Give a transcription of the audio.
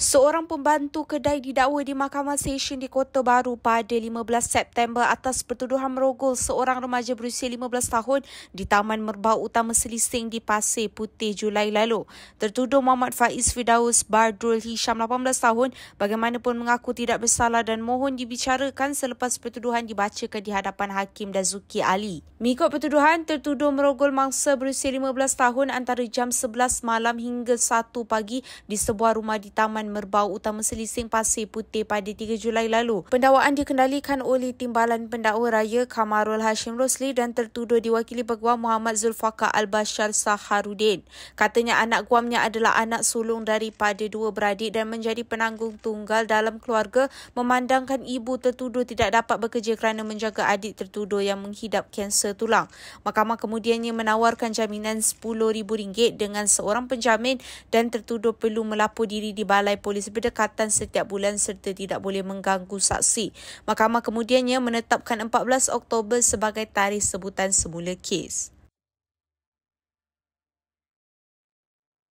Seorang pembantu kedai didakwa di Mahkamah Session di Kota Baru pada 15 September atas pertuduhan merogol seorang remaja berusia 15 tahun di Taman Merbau Utama Selising di Pasir Putih Julai lalu. Tertuduh Muhammad Faiz Fidaus Bardul Hisham 18 tahun bagaimanapun mengaku tidak bersalah dan mohon dibicarakan selepas pertuduhan dibacakan di hadapan Hakim Dazuki Ali. Mengikut pertuduhan, tertuduh merogol mangsa berusia 15 tahun antara jam 11 malam hingga 1 pagi di sebuah rumah di Taman merbau utama selising pasir putih pada 3 Julai lalu. Pendakwaan dikendalikan oleh Timbalan Pendakwa Raya Kamarul Hashim Rosli dan tertuduh diwakili peguam Muhammad Zulfaka Al-Bashar Saharudin. Katanya anak guamnya adalah anak sulung daripada dua beradik dan menjadi penanggung tunggal dalam keluarga memandangkan ibu tertuduh tidak dapat bekerja kerana menjaga adik tertuduh yang menghidap kanser tulang. Mahkamah kemudiannya menawarkan jaminan RM10,000 dengan seorang penjamin dan tertuduh perlu melapor diri di Balai polis berdekatan setiap bulan serta tidak boleh mengganggu saksi. Mahkamah kemudiannya menetapkan 14 Oktober sebagai tarikh sebutan semula kes.